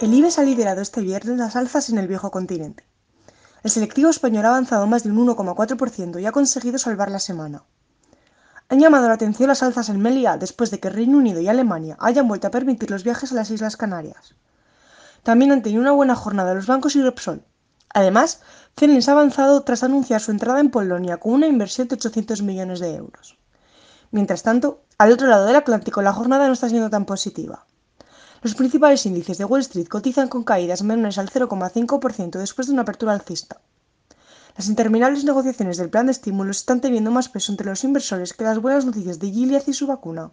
El IBEX ha liderado este viernes las alzas en el viejo continente. El selectivo español ha avanzado más de un 1,4% y ha conseguido salvar la semana. Han llamado la atención las alzas en Melia después de que Reino Unido y Alemania hayan vuelto a permitir los viajes a las Islas Canarias. También han tenido una buena jornada los bancos y Repsol. Además, Celens ha avanzado tras anunciar su entrada en Polonia con una inversión de 800 millones de euros. Mientras tanto, al otro lado del Atlántico la jornada no está siendo tan positiva. Los principales índices de Wall Street cotizan con caídas menores al 0,5% después de una apertura alcista. Las interminables negociaciones del plan de estímulo están teniendo más peso entre los inversores que las buenas noticias de Gilead y su vacuna.